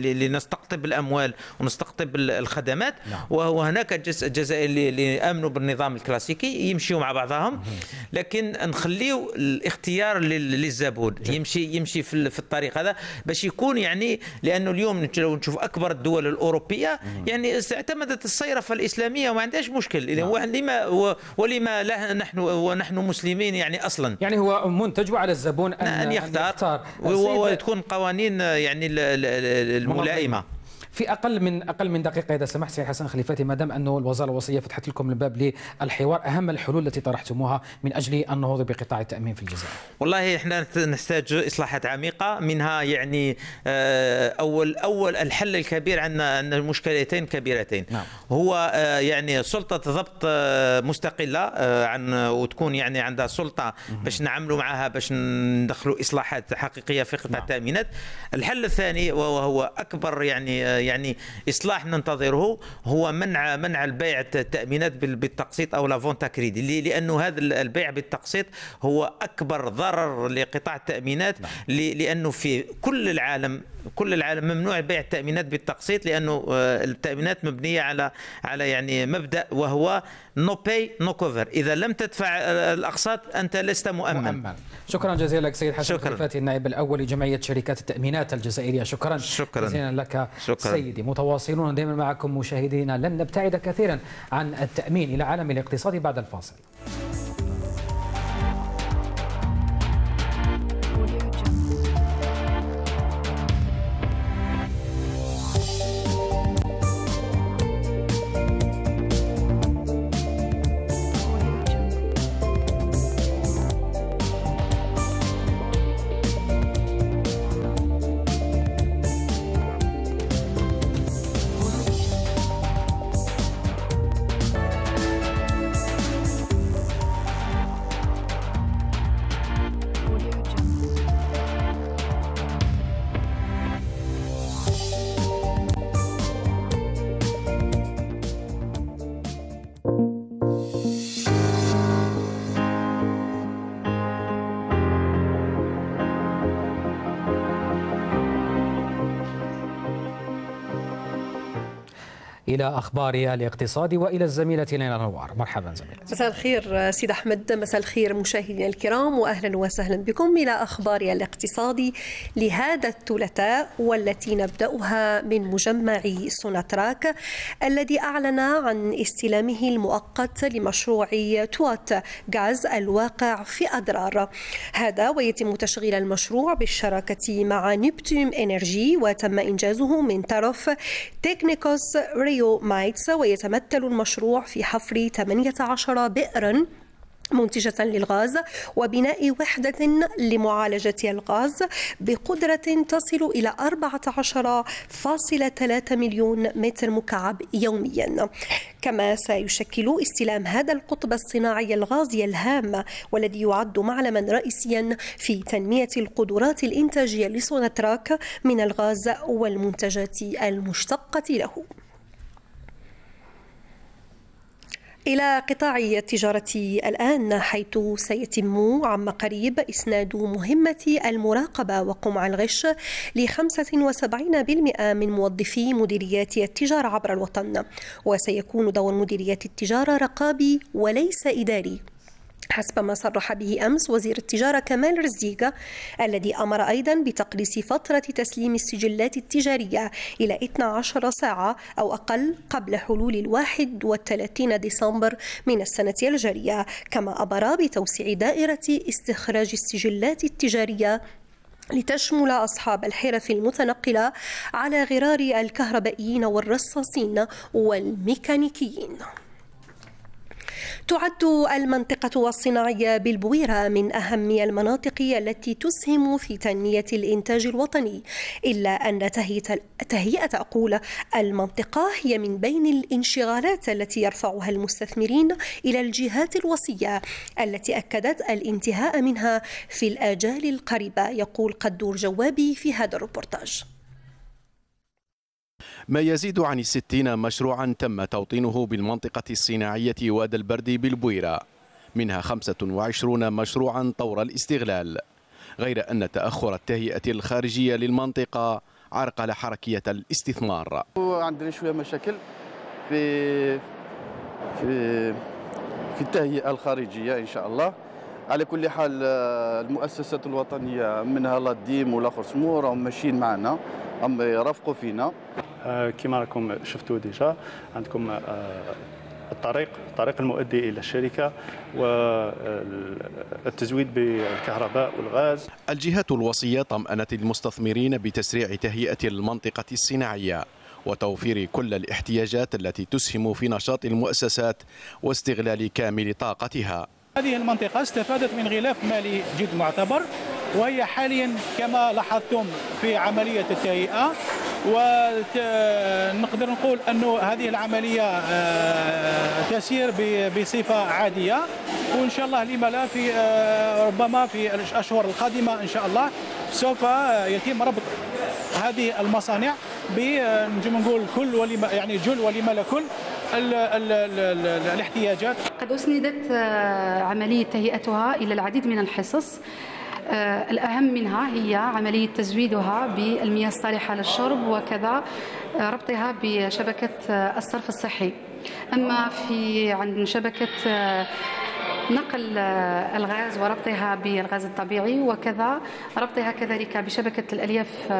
لنستقطب الاموال ونستقطب الخدمات وهناك جزء جزائري اللي امنوا بالنظام الكلاسيكي يمشيوا مع بعضهم لكن نخليو الاختيار اختيار للزبون يمشي يمشي في الطريق هذا باش يكون يعني لانه اليوم لو نشوف اكبر الدول الاوروبيه يعني اعتمدت الصيرفه الاسلاميه وما عندهاش مشكل اذا نعم. لما ولما لا نحن ونحن مسلمين يعني اصلا يعني هو منتج وعلى الزبون ان, نعم، أن يختار, أن يختار. وتكون قوانين يعني الملائمه في اقل من اقل من دقيقه اذا سمحت سيد حسن خليفاتي ما دام انه الوزاره الوصيه فتحت لكم الباب للحوار اهم الحلول التي طرحتموها من اجل النهوض بقطاع التامين في الجزائر. والله احنا نحتاج اصلاحات عميقه منها يعني آه، اول اول الحل الكبير عندنا عندنا مشكلتين كبيرتين نعم. هو آه، يعني سلطه ضبط آه، مستقله عن وتكون يعني عندها سلطه باش نعملوا معها باش ندخلوا اصلاحات حقيقيه في قطاع نعم. التامينات. الحل الثاني وهو اكبر يعني يعني اصلاح ننتظره هو منع منع البيع التامينات بالتقسيط او لافونتا كريدي لانه هذا البيع بالتقسيط هو اكبر ضرر لقطاع التامينات نعم. لانه في كل العالم كل العالم ممنوع بيع التامينات بالتقسيط لانه آه، التامينات مبنيه على على يعني مبدا وهو نو باي نو كوفر اذا لم تدفع الاقساط انت لست مؤمن, مؤمن. شكرا جزيلا لك سيد حسن خلفاتي النائب الاول لجمعيه شركات التامينات الجزائريه شكرا شكرا جزيلا لك شكرا. سيدي متواصلون دائما معكم مشاهدينا لن نبتعد كثيرا عن التامين الى عالم الاقتصاد بعد الفاصل إلى أخبار الاقتصاد وإلى الزميلة ليلى نوار مرحبا زميلتي مساء الخير سيد أحمد مساء الخير مشاهدينا الكرام وأهلا وسهلا بكم إلى أخبار الاقتصاد لهذا الثلاثاء والتي نبدأها من مجمع سوناتراك الذي أعلن عن استلامه المؤقت لمشروع توات غاز الواقع في اضرار هذا ويتم تشغيل المشروع بالشراكة مع نبتوم انرجي وتم إنجازه من طرف تكنيكوس ريو بيو مايتسا ويتمثل المشروع في حفر 18 بئرا منتجة للغاز وبناء وحدة لمعالجة الغاز بقدرة تصل إلى 14.3 مليون متر مكعب يوميا كما سيشكل استلام هذا القطب الصناعي الغازي الهام والذي يعد معلما رئيسيا في تنمية القدرات الإنتاجية لسوناتراك من الغاز والمنتجات المشتقة له إلى قطاع التجارة الآن حيث سيتم عما قريب إسناد مهمة المراقبة وقمع الغش ل 75% من موظفي مديريات التجارة عبر الوطن وسيكون دور مديريات التجارة رقابي وليس إداري حسب ما صرح به أمس وزير التجارة كمال رزيقة الذي أمر أيضا بتقليص فترة تسليم السجلات التجارية إلى 12 ساعة أو أقل قبل حلول الواحد والثلاثين ديسمبر من السنة الجارية كما أمر بتوسيع دائرة استخراج السجلات التجارية لتشمل أصحاب الحرف المتنقلة على غرار الكهربائيين والرصاصين والميكانيكيين تعد المنطقة الصناعية بالبويرة من أهم المناطق التي تسهم في تنمية الإنتاج الوطني إلا أن تهيئة أقول المنطقة هي من بين الانشغالات التي يرفعها المستثمرين إلى الجهات الوصية التي أكدت الانتهاء منها في الآجال القريبة يقول قدور جوابي في هذا الروبرتاج ما يزيد عن الستين مشروعا تم توطينه بالمنطقة الصناعية واد البرد بالبويرة منها 25 مشروعا طور الاستغلال غير أن تأخر التهيئة الخارجية للمنطقة عرقل حركية الاستثمار عندنا شوية مشاكل في في في التهيئة الخارجية إن شاء الله على كل حال آه، المؤسسات الوطنيه منها لاديم ولا خرسمو راهم ماشيين معنا هم يرافقوا فينا آه، كما راكم شفتوا ديجا عندكم آه، الطريق الطريق المؤدي الى الشركه والتزويد بالكهرباء والغاز الجهات الوصيه طمانت المستثمرين بتسريع تهيئه المنطقه الصناعيه وتوفير كل الاحتياجات التي تسهم في نشاط المؤسسات واستغلال كامل طاقتها هذه المنطقة استفادت من غلاف مالي جد معتبر وهي حاليا كما لاحظتم في عملية التهيئة ونقدر نقول أنه هذه العملية آه، تسير بصفة عادية وإن شاء الله لما لا في آه، ربما في الأشهر القادمة إن شاء الله سوف آه، يتم ربط هذه المصانع بنجم نقول كل ولما يعني جل ولما لا كل ال الـ الـ الاحتياجات قد أسندت آه، عملية تهيئتها إلى العديد من الحصص آه، الأهم منها هي عملية تزويدها بالمياه الصالحة للشرب وكذا آه، ربطها بشبكة الصرف الصحي أما في عند شبكة نقل الغاز وربطها بالغاز الطبيعي وكذا ربطها كذلك بشبكة الألياف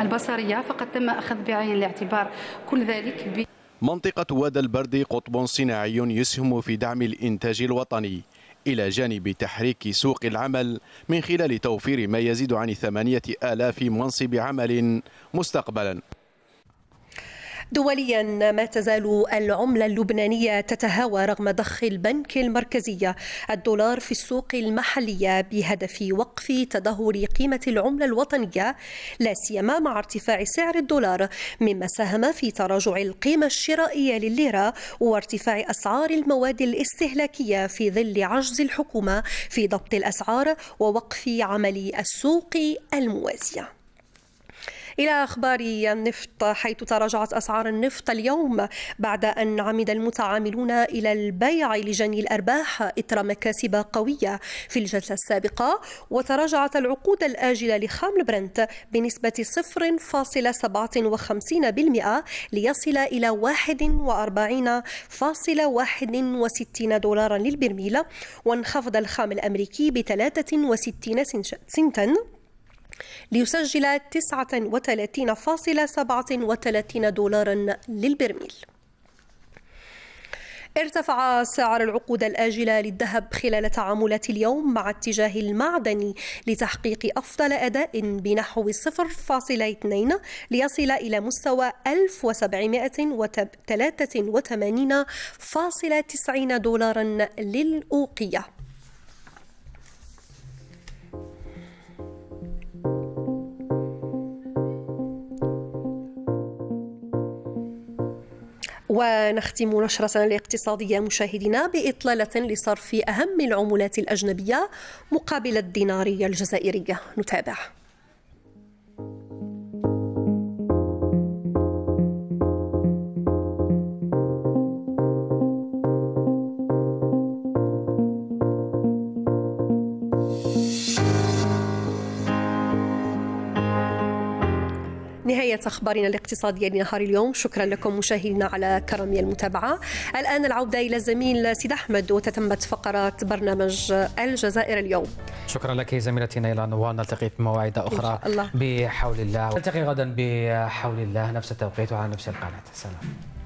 البصرية فقد تم أخذ بعين الاعتبار كل ذلك منطقة وادى البرد قطب صناعي يسهم في دعم الإنتاج الوطني إلى جانب تحريك سوق العمل من خلال توفير ما يزيد عن ثمانية آلاف منصب عمل مستقبلا دوليا ما تزال العملة اللبنانية تتهاوى رغم ضخ البنك المركزي الدولار في السوق المحلية بهدف وقف تدهور قيمة العملة الوطنية لا سيما مع ارتفاع سعر الدولار مما ساهم في تراجع القيمة الشرائية لليرة وارتفاع أسعار المواد الاستهلاكية في ظل عجز الحكومة في ضبط الأسعار ووقف عمل السوق الموازية إلى أخبار النفط حيث تراجعت أسعار النفط اليوم بعد أن عمد المتعاملون إلى البيع لجني الأرباح إثر مكاسب قوية في الجلسة السابقة وتراجعت العقود الآجلة لخام البرنت بنسبة 0.57% ليصل إلى 41.61 دولارا للبرميل وانخفض الخام الأمريكي ب 63 سنتا ليسجل 39.37 دولارا للبرميل ارتفع سعر العقود الآجلة للذهب خلال تعاملات اليوم مع اتجاه المعدني لتحقيق أفضل أداء بنحو 0.2 ليصل إلى مستوى 1783.90 دولارا للأوقية ونختم نشرتنا الاقتصادية مشاهدينا بإطلالة لصرف أهم العملات الأجنبية مقابل الدينارية الجزائرية نتابع نهاية أخبارنا الاقتصادية لنهار اليوم شكرا لكم مشاهدينا على كرم المتابعة الآن العودة إلى الزميل سيد أحمد وتتمت فقرة برنامج الجزائر اليوم شكرا لك زميلتي نيلان ونلتقي في مواعيد أخرى الله. بحول الله نلتقي غدا بحول الله نفس التوقيت وعلى نفس القناة سلام